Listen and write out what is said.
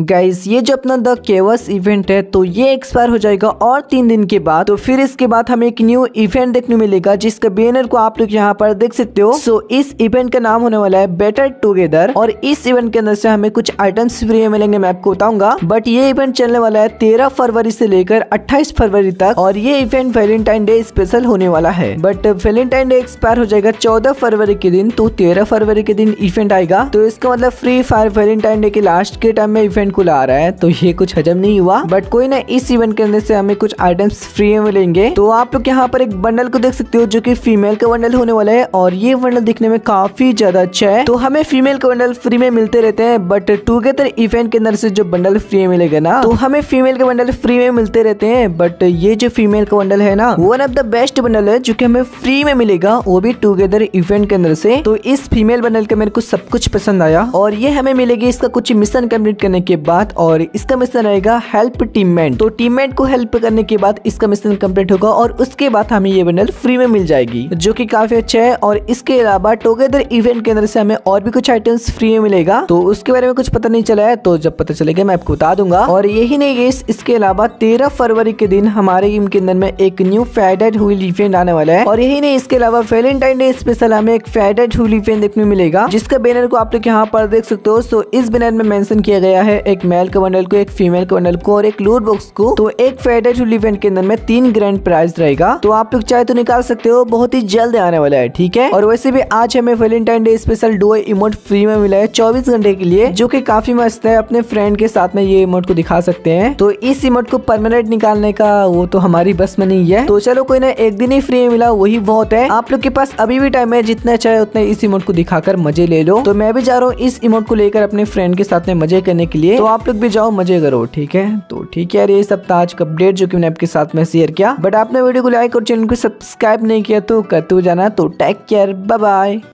guys ये जो अपना द केवस इवेंट है तो ये एक्सपायर हो जाएगा और तीन दिन के बाद तो फिर इसके बाद हमें एक न्यू इवेंट देखने मिलेगा जिसका बैनर को आप लोग यहाँ पर देख सकते हो सो so, इस इवेंट का नाम होने वाला है बेटर टुगेदर और इस इवेंट के अंदर से हमें कुछ आइटम्स फ्री मिलेंगे मैं आपको बताऊंगा बट ये इवेंट चलने वाला है तेरह फरवरी से लेकर अट्ठाईस फरवरी तक और ये इवेंट वेलेंटाइन डे स्पेशल होने वाला है बट वेलेंटाइन डे एक्सपायर हो जाएगा चौदह फरवरी के दिन तो तेरह फरवरी के दिन इवेंट आएगा तो इसका मतलब फ्री फायर वेलेंटाइन डे के लास्ट के टाइम में इवेंट इवेंट को ला रहा है तो ये कुछ हजम नहीं हुआ बट कोई ना इस इवेंट के अंदर से हमें कुछ आइटम्स फ्री में मिलेंगे तो आप लोग यहाँ पर एक बंडल को देख सकते हो जो की फीमेल का बंडल होने वाला है और ये बंडल दिखने में काफी ज्यादा अच्छा है तो हमें फीमेल का बंडल फ्री में मिलते रहते हैं बट टूगेदर इवेंट के अंदर से जो बंडल फ्री में मिलेगा ना तो हमें फीमेल के बंडल फ्री में मिलते रहते हैं बट ये जो फीमेल का बंडल है ना one of the best bundle है जो की हमें फ्री में मिलेगा वो भी टूगेदर इवेंट के अंदर से तो इस फीमेल बंडल का मेरे को सब कुछ पसंद आया और ये हमें मिलेगी इसका कुछ मिशन कम्प्लीट करने के के बाद और इसका मिशन रहेगा हेल्प टीममेट तो टीममेट को हेल्प करने के बाद इसका मिशन कम्प्लीट होगा और उसके बाद हमें ये बंडल फ्री में मिल जाएगी जो की काफी अच्छा है और इसके अलावा टोगेदर इवेंट के अंदर से हमें और भी कुछ आइटम्स फ्री में मिलेगा तो उसके बारे में कुछ पता नहीं चला है तो जब पता चलेगा मैं आपको बता दूंगा और यही नहीं गेस इसके अलावा तेरह फरवरी के दिन हमारे गेम के अंदर में एक न्यू फेडेड हुई इवेंट आने वाला है और यही नहीं इसके अलावा वेलेंटाइन डे स्पेशल हमें एक फेडेड हुई इवेंट देखने मिलेगा जिसका बैनर को आप लोग यहाँ पर देख सकते हो तो इस बैनर में मेंशन किया गया है एक मेल कमंडल को एक फीमेल कमंडल को और एक लूट बॉक्स को तो एक फेडर इवेंट के अंदर में तीन ग्रैंड प्राइज रहेगा तो आप लोग चाहे तो निकाल सकते हो बहुत ही जल्द आने वाला है ठीक है और वैसे भी आज हमें वेलेंटाइन डे स्पेशल डो इमोट फ्री में मिला है चौबीस घंटे के लिए जो की काफी मस्त है अपने फ्रेंड के साथ में ये इमोट को दिखा सकते हैं तो इस इमोट को परमानेंट निकालने का वो तो हमारी बस में नहीं है तो चलो कोई ना एक दिन ही फ्री में मिला वही बहुत है आप लोग के पास अभी भी टाइम है जितना चाहे उतना इस इमोट को दिखाकर मजे ले लो तो मैं भी जा रहा हूँ इस इमोट को लेकर अपने फ्रेंड के साथ में मजे करने के लिए चाहिए तो आप लोग भी जाओ मजे करो ठीक है तो ठीक है यार ये सब था आज का अपडेट जो कि मैंने आपके साथ में शेयर किया बट आपने वीडियो को लाइक और चैनल को सब्सक्राइब नहीं किया तो करते तू जाना तो टेक केयर बाय